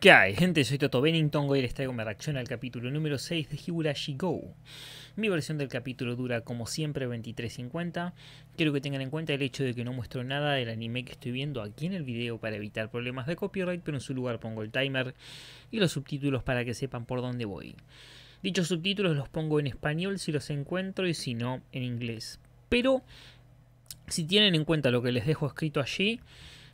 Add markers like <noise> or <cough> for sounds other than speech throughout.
¿Qué hay, gente? Soy Toto Bennington. Hoy les traigo mi reacción al capítulo número 6 de Hiburashi Go. Mi versión del capítulo dura, como siempre, 23.50. Quiero que tengan en cuenta el hecho de que no muestro nada del anime que estoy viendo aquí en el video para evitar problemas de copyright, pero en su lugar pongo el timer y los subtítulos para que sepan por dónde voy. Dichos subtítulos los pongo en español si los encuentro y si no, en inglés. Pero, si tienen en cuenta lo que les dejo escrito allí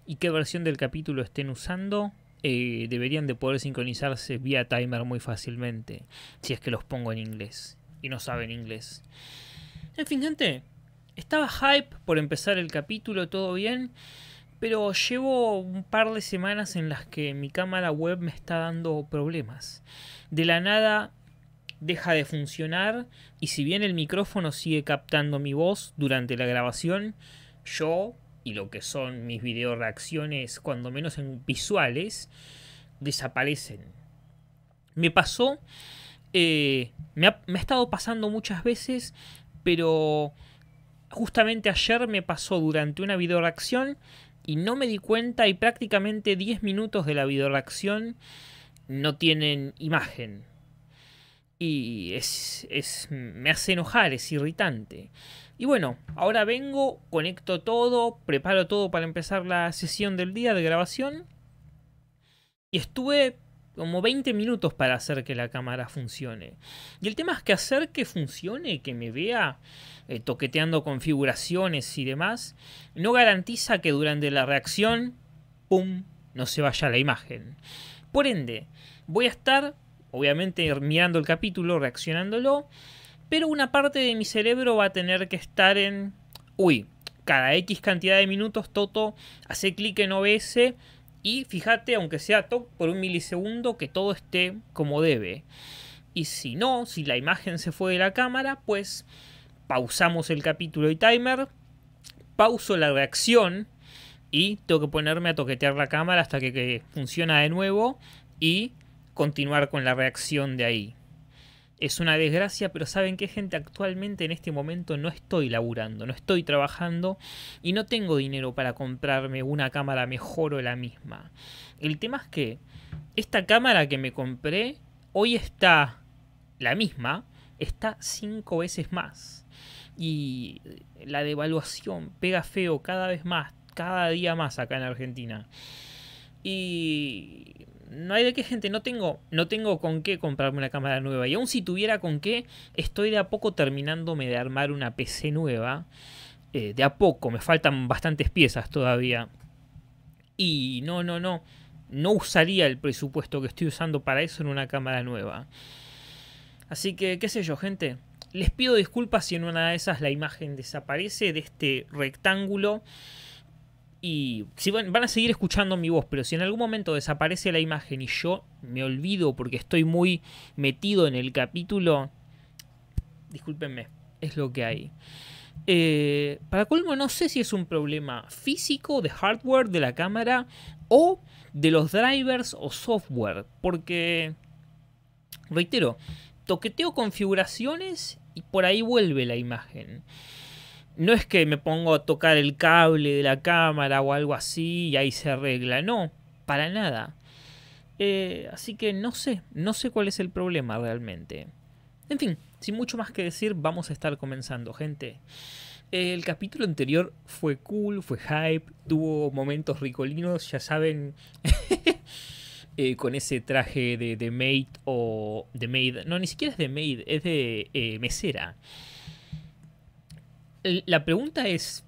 y qué versión del capítulo estén usando, eh, deberían de poder sincronizarse vía timer muy fácilmente, si es que los pongo en inglés y no saben inglés. En fin, gente, estaba hype por empezar el capítulo, todo bien, pero llevo un par de semanas en las que mi cámara web me está dando problemas. De la nada deja de funcionar y si bien el micrófono sigue captando mi voz durante la grabación, yo y lo que son mis video reacciones, cuando menos en visuales, desaparecen. Me pasó, eh, me, ha, me ha estado pasando muchas veces, pero justamente ayer me pasó durante una video reacción y no me di cuenta y prácticamente 10 minutos de la video reacción no tienen imagen y es, es, me hace enojar, es irritante. Y bueno, ahora vengo, conecto todo, preparo todo para empezar la sesión del día de grabación. Y estuve como 20 minutos para hacer que la cámara funcione. Y el tema es que hacer que funcione, que me vea eh, toqueteando configuraciones y demás, no garantiza que durante la reacción, ¡pum!, no se vaya la imagen. Por ende, voy a estar obviamente mirando el capítulo, reaccionándolo, pero una parte de mi cerebro va a tener que estar en, uy, cada X cantidad de minutos Toto hace clic en OBS y fíjate, aunque sea top por un milisegundo, que todo esté como debe. Y si no, si la imagen se fue de la cámara, pues pausamos el capítulo y timer, pauso la reacción y tengo que ponerme a toquetear la cámara hasta que, que funciona de nuevo y continuar con la reacción de ahí. Es una desgracia, pero ¿saben qué gente? Actualmente en este momento no estoy laburando, no estoy trabajando y no tengo dinero para comprarme una cámara mejor o la misma. El tema es que esta cámara que me compré hoy está la misma, está cinco veces más. Y la devaluación pega feo cada vez más, cada día más acá en Argentina. Y no hay de qué gente, no tengo, no tengo con qué comprarme una cámara nueva. Y aun si tuviera con qué, estoy de a poco terminándome de armar una PC nueva. Eh, de a poco, me faltan bastantes piezas todavía. Y no, no, no, no usaría el presupuesto que estoy usando para eso en una cámara nueva. Así que, qué sé yo, gente. Les pido disculpas si en una de esas la imagen desaparece de este rectángulo. Y si van, a seguir escuchando mi voz, pero si en algún momento desaparece la imagen y yo me olvido porque estoy muy metido en el capítulo, discúlpenme, es lo que hay. Eh, para colmo, no sé si es un problema físico de hardware de la cámara o de los drivers o software, porque, reitero, toqueteo configuraciones y por ahí vuelve la imagen no es que me pongo a tocar el cable de la cámara o algo así y ahí se arregla, no, para nada. Eh, así que no sé, no sé cuál es el problema realmente. En fin, sin mucho más que decir, vamos a estar comenzando, gente. El capítulo anterior fue cool, fue hype, tuvo momentos ricolinos, ya saben, <laughs> eh, con ese traje de, de maid o de maid, no, ni siquiera es de maid, es de eh, mesera la pregunta es,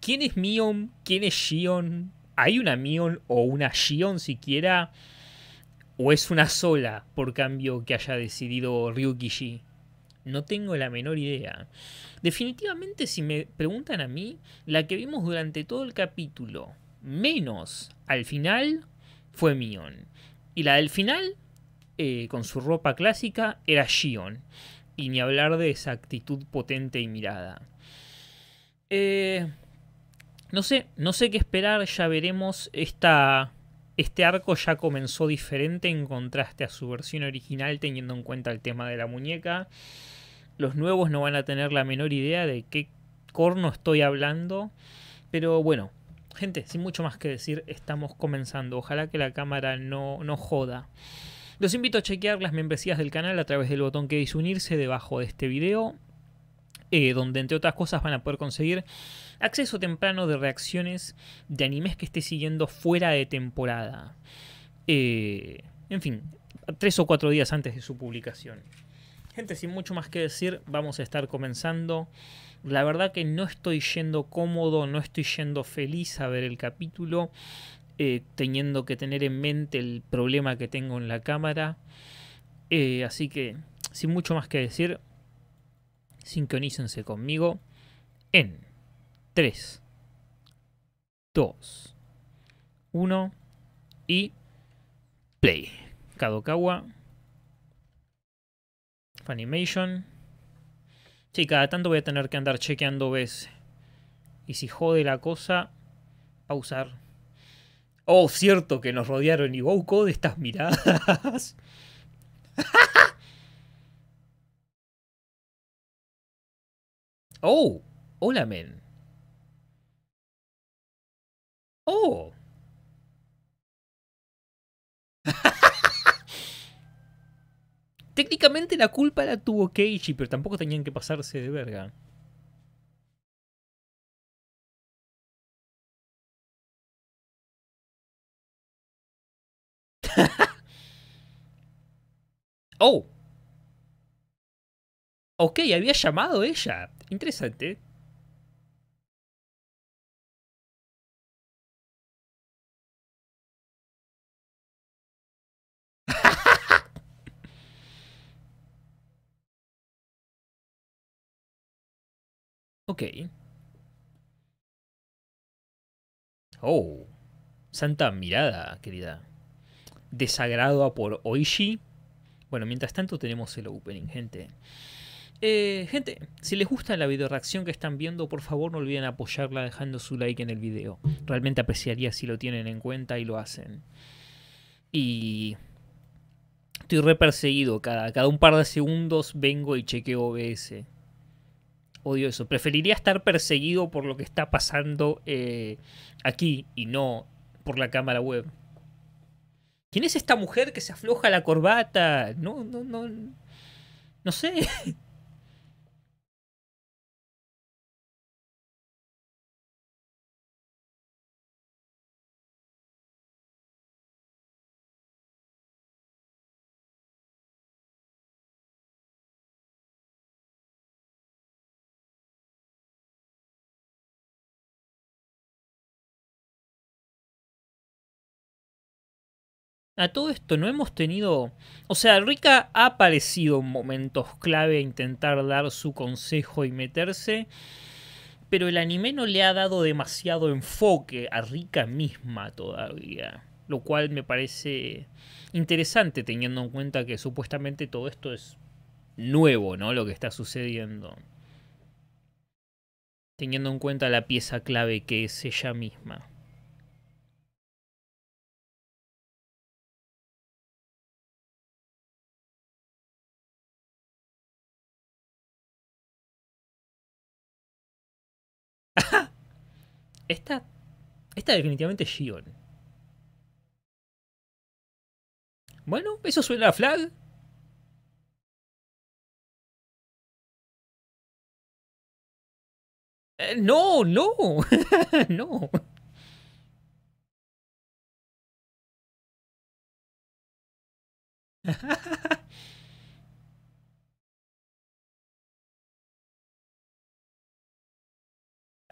¿quién es Mion? ¿Quién es Shion? ¿Hay una Mion o una Shion siquiera? ¿O es una sola por cambio que haya decidido Ryukishi? No tengo la menor idea. Definitivamente, si me preguntan a mí, la que vimos durante todo el capítulo, menos al final, fue Mion. Y la del final, eh, con su ropa clásica, era Shion. Y ni hablar de esa actitud potente y mirada. Eh, no sé, no sé qué esperar, ya veremos. Esta, este arco ya comenzó diferente en contraste a su versión original, teniendo en cuenta el tema de la muñeca. Los nuevos no van a tener la menor idea de qué corno estoy hablando. Pero bueno, gente, sin mucho más que decir, estamos comenzando. Ojalá que la cámara no, no joda. Los invito a chequear las membresías del canal a través del botón que dice unirse debajo de este video. Eh, donde entre otras cosas van a poder conseguir acceso temprano de reacciones de animes que esté siguiendo fuera de temporada. Eh, en fin, tres o cuatro días antes de su publicación. Gente, sin mucho más que decir, vamos a estar comenzando. La verdad que no estoy yendo cómodo, no estoy yendo feliz a ver el capítulo, eh, teniendo que tener en mente el problema que tengo en la cámara. así que, sin mucho más que decir, sincronícense conmigo en 3, 2, 1 y play. Kadokawa. Funimation. Sí, cada tanto voy a tener que andar chequeando ¿ves? Y si jode la cosa, pausar. Oh, cierto que nos rodearon y wow, de estas miradas. <laughs> Oh, hola, men. Oh. Técnicamente la culpa la tuvo Keiji, pero tampoco tenían que pasarse de verga. <laughs> oh. Ok, había llamado ella. Interesante. <laughs> ok. Oh. Santa mirada, querida. Desagrado por Oishi. Bueno, mientras tanto tenemos el opening, gente. Eh, gente, si les gusta la video reacción que están viendo, por favor no olviden apoyarla dejando su like en el video. Realmente apreciaría si lo tienen en cuenta y lo hacen. Y estoy re perseguido. Cada, cada un par de segundos vengo y chequeo OBS. Odio eso. Preferiría estar perseguido por lo que está pasando eh, aquí y no por la cámara web. ¿Quién es esta mujer que se afloja la corbata? No, no, no. No sé. <laughs> A todo esto no hemos tenido... O sea, Rika ha aparecido en momentos clave a intentar dar su consejo y meterse, pero el anime no le ha dado demasiado enfoque a Rika misma todavía, lo cual me parece interesante teniendo en cuenta que supuestamente todo esto es nuevo, ¿no? Lo que está sucediendo. Teniendo en cuenta la pieza clave que es ella misma. Esta, esta definitivamente es Bueno, eso suena a flag. Eh, no, no, <laughs> no. <laughs>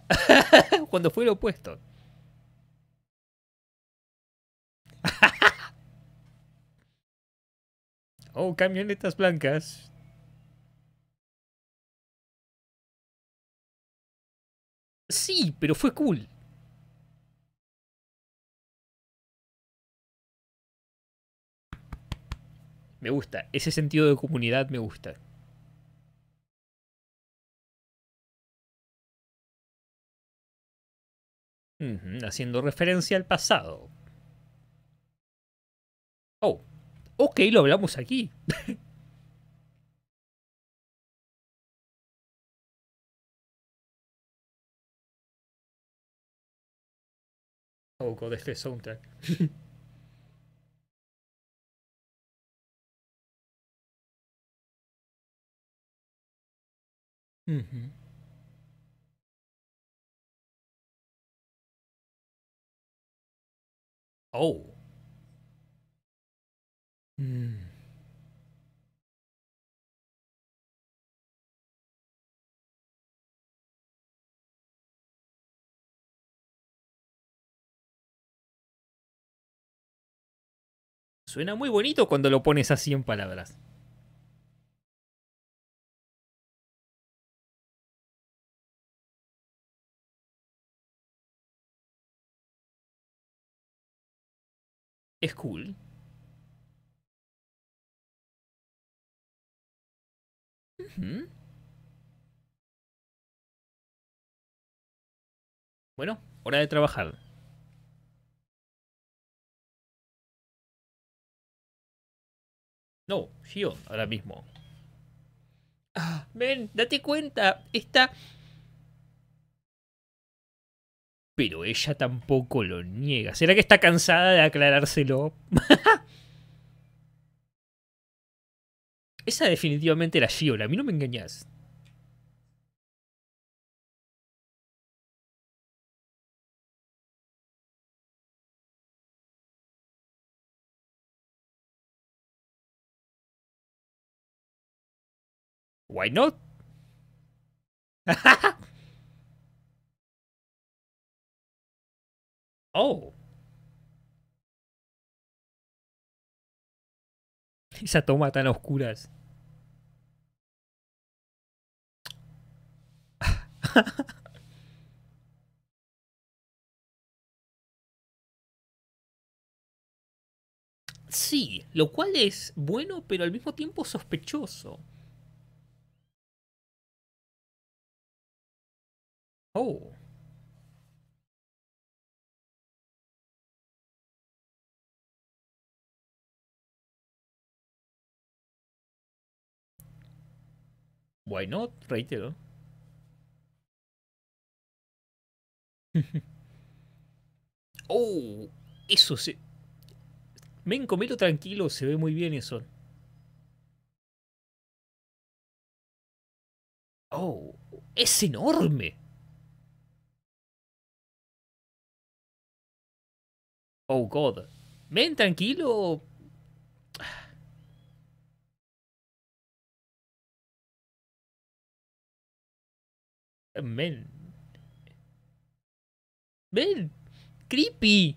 <laughs> Cuando fue lo opuesto. <laughs> oh, camionetas blancas. Sí, pero fue cool. Me gusta, ese sentido de comunidad me gusta. haciendo referencia al pasado. Oh, ok, lo hablamos aquí. <laughs> oh, con este soundtrack. <laughs> Oh. Hmm. Suena muy bonito cuando lo pones así en palabras. es cool. Bueno, hora de trabajar. No, yo ahora mismo. Ah, ven, date cuenta, está pero ella tampoco lo niega. ¿Será que está cansada de aclarárselo? <laughs> Esa definitivamente era Shiola, a mí no me engañas. Why not? <laughs> Oh. <laughs> Esa toma tan oscuras. <laughs> Sí, lo cual es bueno, pero al mismo tiempo sospechoso. Oh. Why not? Reitero. <laughs> oh, eso se... Ven, comelo tranquilo, se ve muy bien eso. Oh, es enorme. Oh, God. Ven, tranquilo, Men. men, Creepy.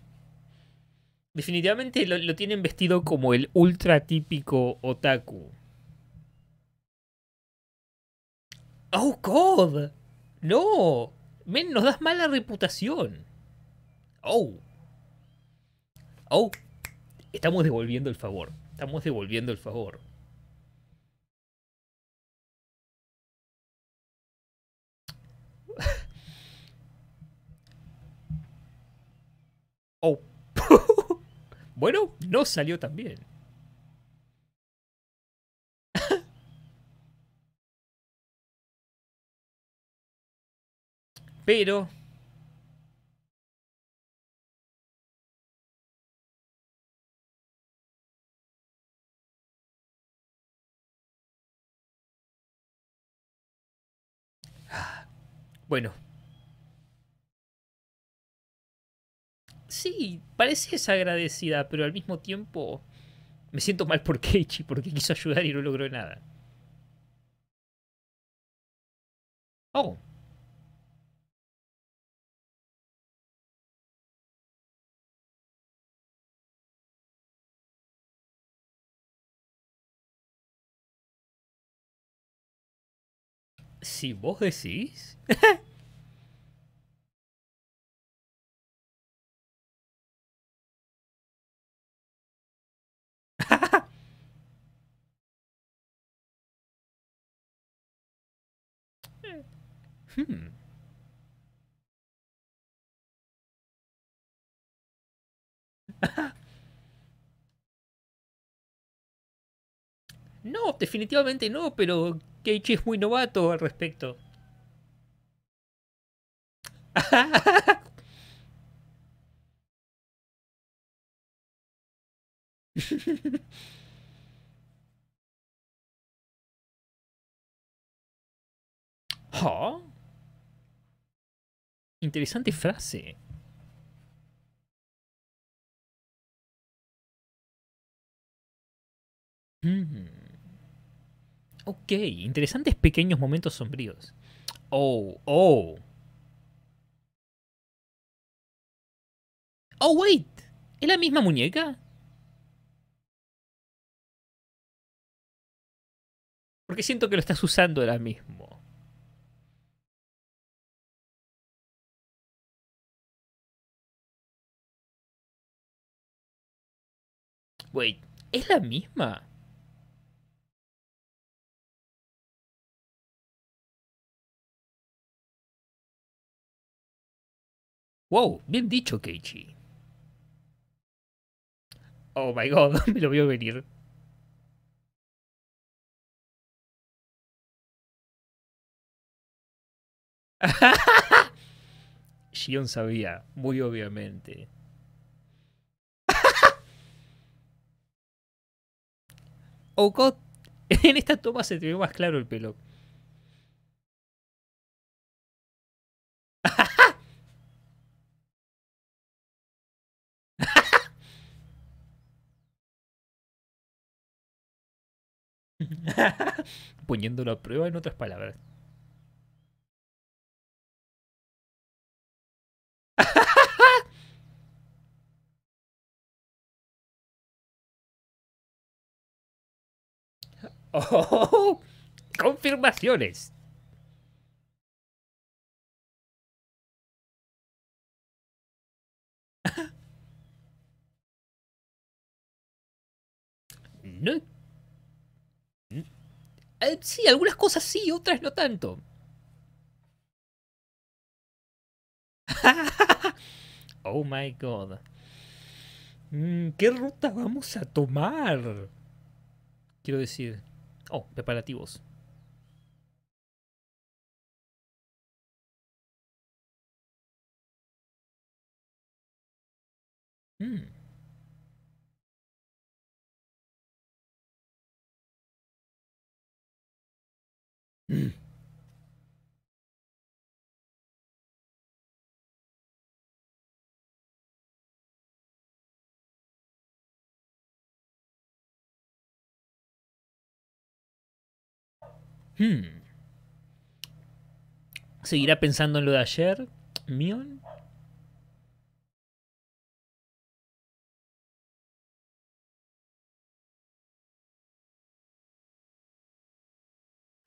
Definitivamente lo, lo, tienen vestido como el ultra típico otaku. ¡Oh, God! ¡No! Men, nos das mala reputación. ¡Oh! ¡Oh! Estamos devolviendo el favor. Estamos devolviendo el favor. <laughs> bueno, no salió tan bien. <laughs> Pero... Ah, bueno, sí, parece desagradecida, pero al mismo tiempo me siento mal por <laughs> Keiichi porque quiso ayudar y no logró nada. Oh. Si vos decís. <laughs> Hmm. no, definitivamente no, pero Keiichi es muy novato al respecto. <laughs> Interesante mm. frase. Mm. Ok, interesantes pequeños momentos sombríos. Oh, oh. Oh, wait. ¿Es la misma muñeca? Porque siento que lo estás usando ahora mismo. Wait, ¿es la misma? Wow, bien dicho, Keiichi. Oh my god, me <laughs> lo vio venir. <laughs> Shion sabía, muy obviamente. Ocot <laughs> en esta toma se te ve más claro el pelo. <laughs> Poniéndolo a prueba en otras palabras. Oh, <laughs> confirmaciones. <laughs> No. Mm. Eh, sí, algunas cosas sí, otras no tanto. <laughs> oh my god. Mm, ¿Qué ruta vamos a tomar? Quiero decir. Oh, preparativos. Hmm. Hmm. Hmm. ¿Seguirá pensando en lo de ayer, Mion?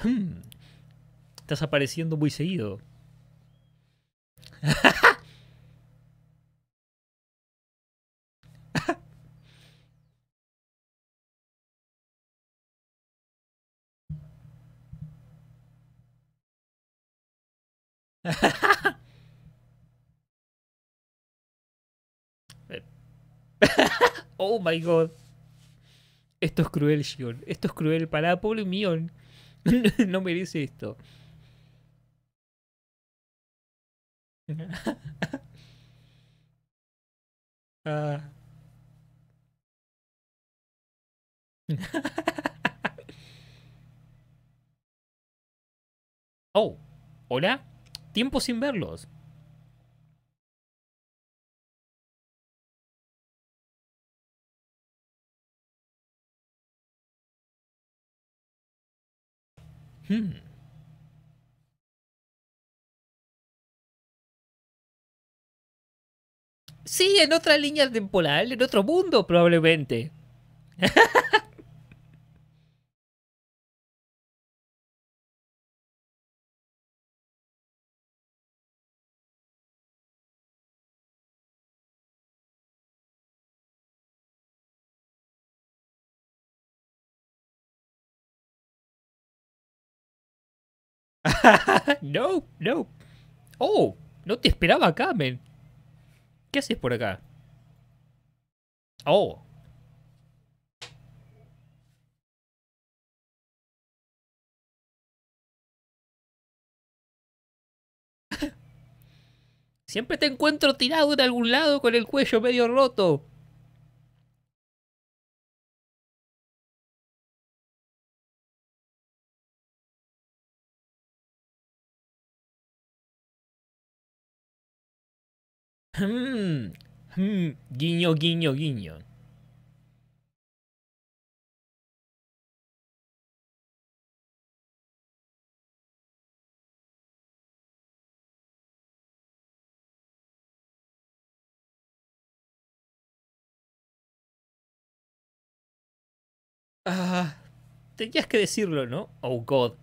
Hmm. Estás apareciendo muy seguido. <laughs> <laughs> oh my god. Esto es cruel, Shion. Esto es cruel para pobre Mion. <laughs> no merece esto. <laughs> ah. oh, hola tiempo sin verlos. Hmm. Sí, en otra línea temporal, en otro mundo probablemente. <laughs> <laughs> no, no. Oh, no te esperaba acá, ¿Qué haces por acá? Oh. <laughs> Siempre te encuentro tirado en algún lado con el cuello medio roto. Hmm, hmm, guiño, guiño, guiño. Ah, tenías que decirlo, ¿no? Oh, God.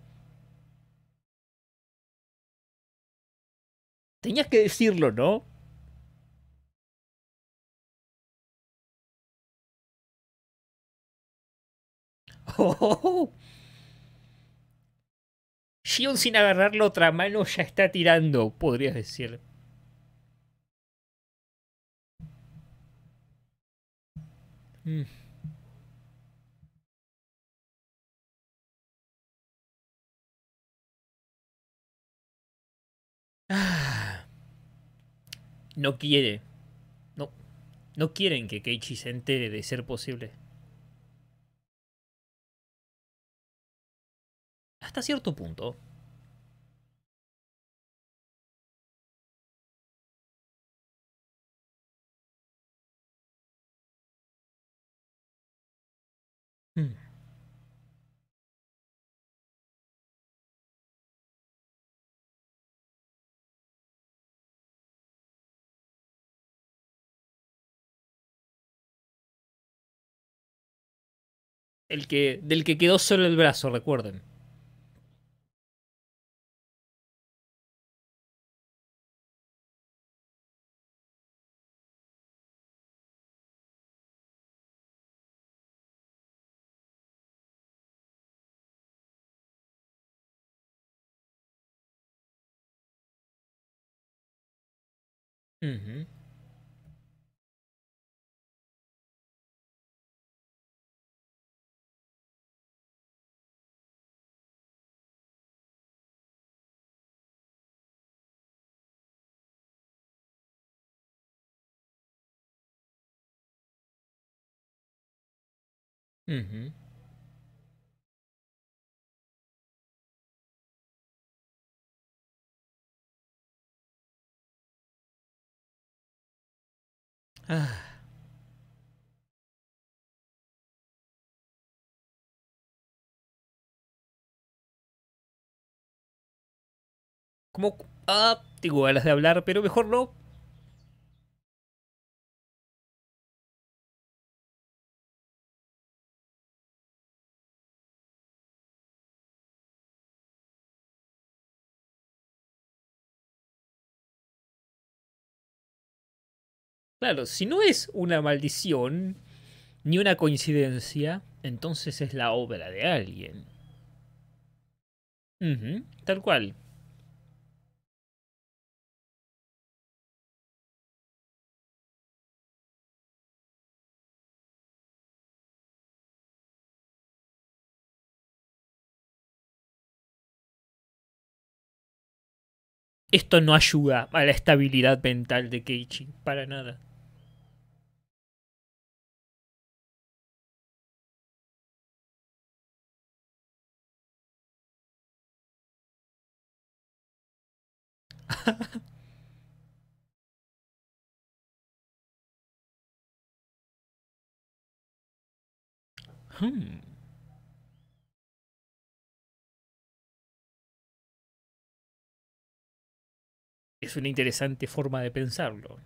Tenías que decirlo, ¿no? <laughs> sin agarrar la otra mano ya está tirando, podrías decir. Mm. Ah. No quiere. No. No quieren que Keiichi se entere de ser posible. hasta cierto punto, mm, El que, del que quedó solo el brazo, recuerden. Uh Ah. Como... Ah, tengo ganas de hablar, pero mejor no. Claro, si no es una maldición ni una coincidencia, entonces es la obra de alguien. tal cual. Esto no ayuda a la estabilidad mental de Keiichi, para nada. Hmm. Es una interesante forma de pensarlo.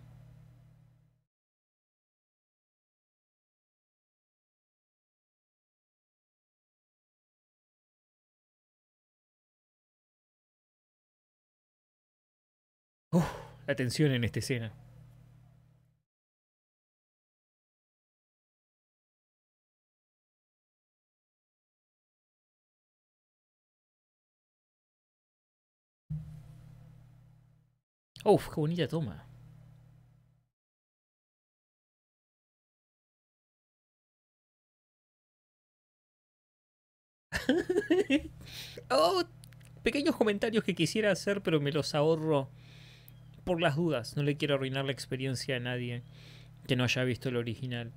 Uf, atención en esta escena. Uf, qué bonita toma. <laughs> oh, pequeños comentarios que quisiera hacer, pero me los ahorro por las dudas, no le quiero arruinar la experiencia a nadie que no haya visto el original.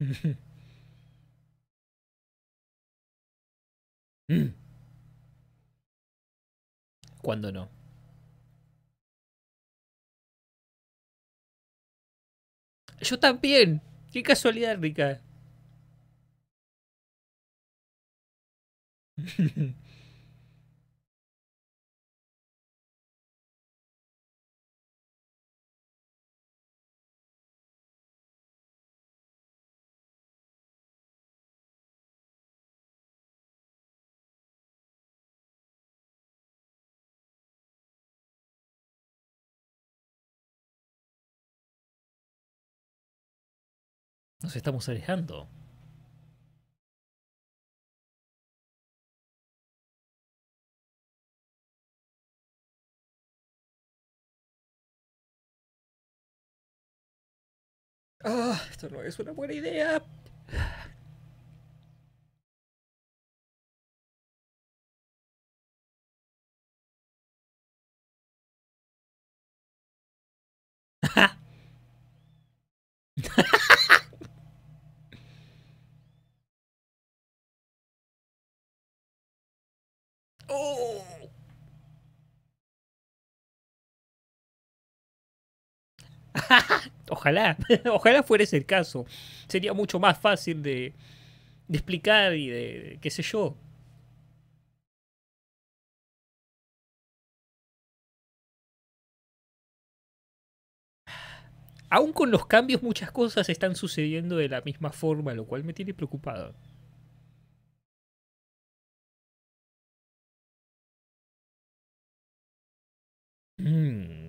<laughs> Mm. ¿Cuándo no? Yo también. Qué casualidad, Rica. <laughs> Nos estamos alejando. Ah, esto no es una buena idea. <laughs> <laughs> ojalá, <laughs> ojalá fuera ese el caso. Sería mucho más fácil de, de explicar y de, qué sé yo, aún con los cambios muchas cosas están sucediendo de la misma forma, lo cual me tiene preocupado. Mm.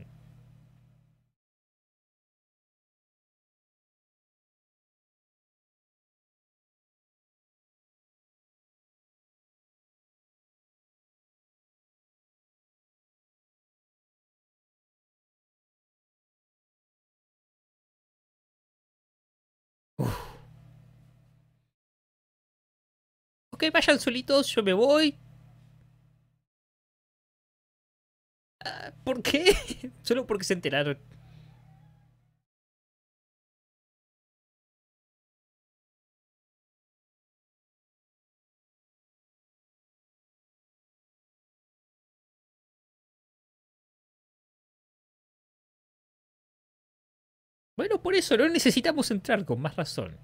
Que vayan solitos, yo me voy. Ah, ¿Por qué? <laughs> Solo porque se enteraron. Bueno, por eso no necesitamos entrar con más razón.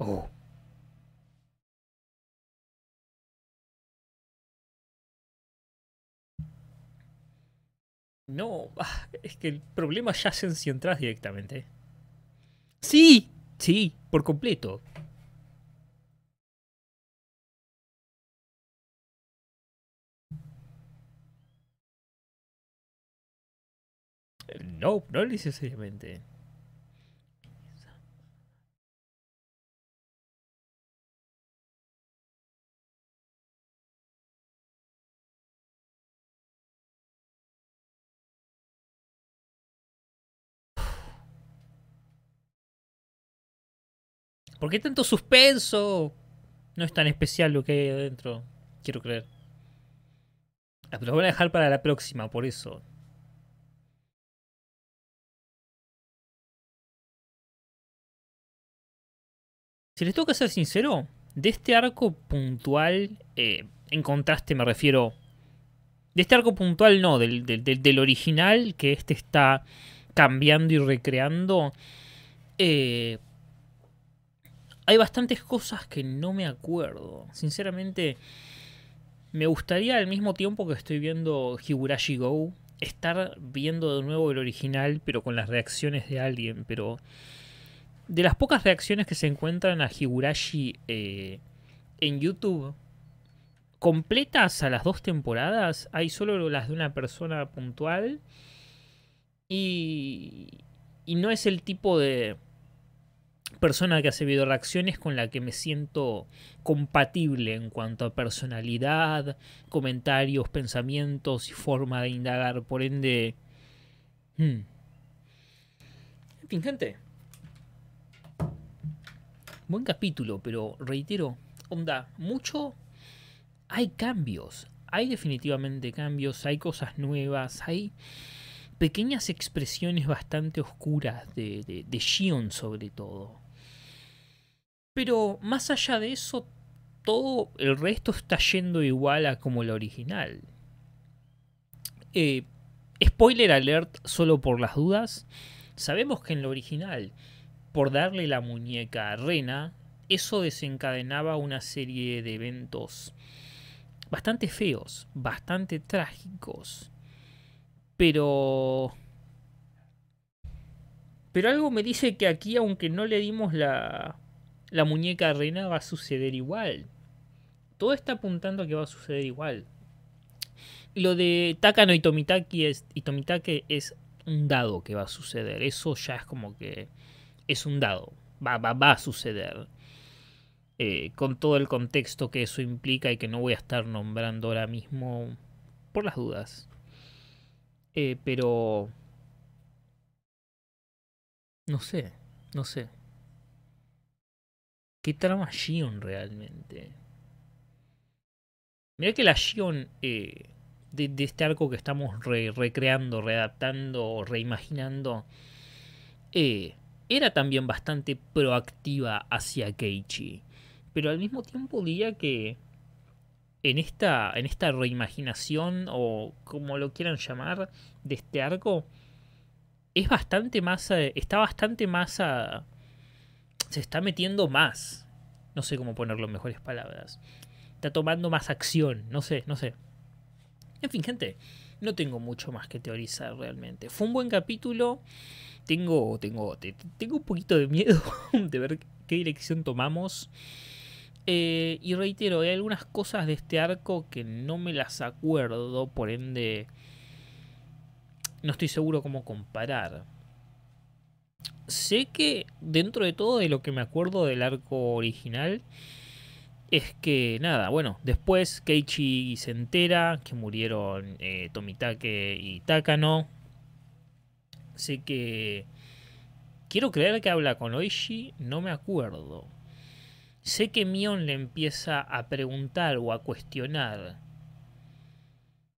Oh. No, ah, es que el problema ya se si entras directamente. Sí, sí, por completo. Eh, no, no necesariamente. ¿Por qué tanto suspenso? No es tan especial lo que hay adentro, quiero creer. Ah, lo voy a dejar para la próxima, por eso. Si les tengo que ser sincero, de este arco puntual, eh, en contraste me refiero... De este arco puntual no, del, del, del original que este está cambiando y recreando, eh, hay bastantes cosas que no me acuerdo. Sinceramente, me gustaría al mismo tiempo que estoy viendo Higurashi Go, estar viendo de nuevo el original, pero con las reacciones de alguien. Pero de las pocas reacciones que se encuentran a Higurashi eh, en YouTube, completas a las dos temporadas, hay solo las de una persona puntual. Y, y no es el tipo de persona que hace video reacciones con la que me siento compatible en cuanto a personalidad, comentarios, pensamientos y forma de indagar. Por ende. fin, hmm. gente. Buen capítulo, pero reitero, onda, mucho. Hay cambios, hay definitivamente cambios, hay cosas nuevas, hay pequeñas expresiones bastante oscuras de, de, de Shion sobre todo. Pero más allá de eso, todo el resto está yendo igual a como el original. Eh, spoiler alert, solo por las dudas. Sabemos que en lo original, por darle la muñeca a Rena, eso desencadenaba una serie de eventos bastante feos, bastante trágicos. Pero... Pero algo me dice que aquí, aunque no le dimos la, la muñeca reina va a suceder igual. Todo está apuntando a que va a suceder igual. Lo de Takano y es, es un dado que va a suceder. Eso ya es como que es un dado. Va, va, va a suceder. Eh, con todo el contexto que eso implica y que no voy a estar nombrando ahora mismo por las dudas. Eh, pero... No sé, no sé. ¿Qué trama Shion realmente? Mirá que la Shion eh, de, este arco que estamos recreando, readaptando, reimaginando, eh, era también bastante proactiva hacia Keiichi. Pero al mismo tiempo diría que en esta, en esta reimaginación, o como lo quieran llamar, de este arco, es bastante más, eh, está bastante más se está metiendo más. No sé cómo ponerlo en mejores palabras. Está tomando más acción, no sé, no sé. En fin, gente, no tengo mucho más que teorizar realmente. Fue un buen capítulo. Tengo, tengo, tengo un poquito de miedo <laughs> de ver qué dirección tomamos. Eh, y reitero, hay algunas cosas de este arco que no me las acuerdo, por ende no estoy seguro cómo comparar sé que dentro de todo de lo que me acuerdo del arco original es que nada, bueno, después Keiichi se entera que murieron eh, Tomitake y Takano. Sé que quiero creer que habla con Oishi, no me acuerdo. Sé que Mion le empieza a preguntar o a cuestionar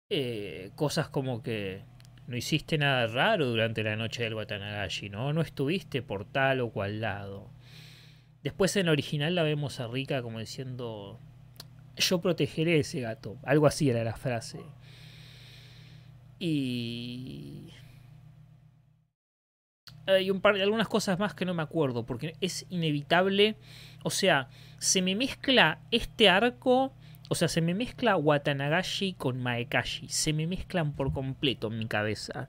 eh, cosas como que no hiciste nada raro durante la noche del Watanagashi, ¿no? No estuviste por tal o cual lado. Después en la original la vemos a Rika como diciendo, yo protegeré a ese gato. Algo así era la frase. Y... Hay un par de algunas cosas más que no me acuerdo, porque es inevitable. O sea, se me mezcla este arco o sea, se me mezcla Watanagashi con Maekashi. Se me mezclan por completo en mi cabeza.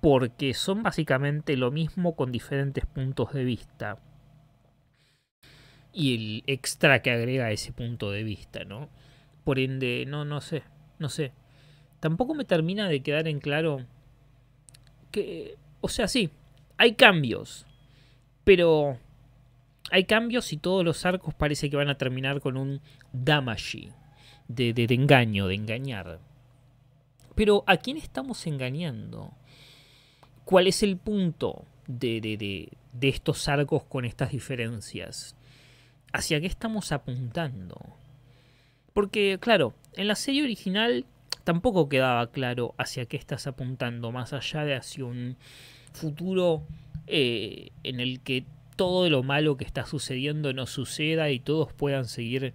Porque son básicamente lo mismo con diferentes puntos de vista. Y el extra que agrega ese punto de vista, ¿no? Por ende, no, no sé, no sé. Tampoco me termina de quedar en claro que... O sea, sí, hay cambios. Pero hay cambios y todos los arcos parece que van a terminar con un damashi, de, de, engaño, de engañar. Pero ¿a quién estamos engañando? ¿Cuál es el punto de, de estos arcos con estas diferencias? ¿Hacia qué estamos apuntando? Porque, claro, en la serie original tampoco quedaba claro hacia qué estás apuntando, más allá de hacia un futuro eh, en el que todo lo malo que está sucediendo no suceda y todos puedan seguir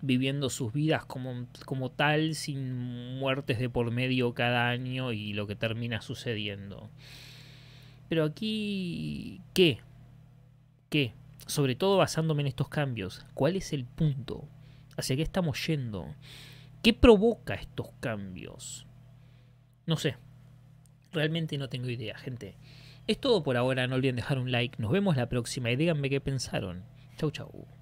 viviendo sus vidas como, tal, sin muertes de por medio cada año y lo que termina sucediendo. Pero aquí, ¿qué? ¿Qué? Sobre todo basándome en estos cambios, ¿cuál es el punto? ¿Hacia qué estamos yendo? ¿Qué provoca estos cambios? No sé. Realmente no tengo idea, gente. Es todo por ahora, no olviden dejar un like, nos vemos la próxima y díganme qué pensaron. Chau chau.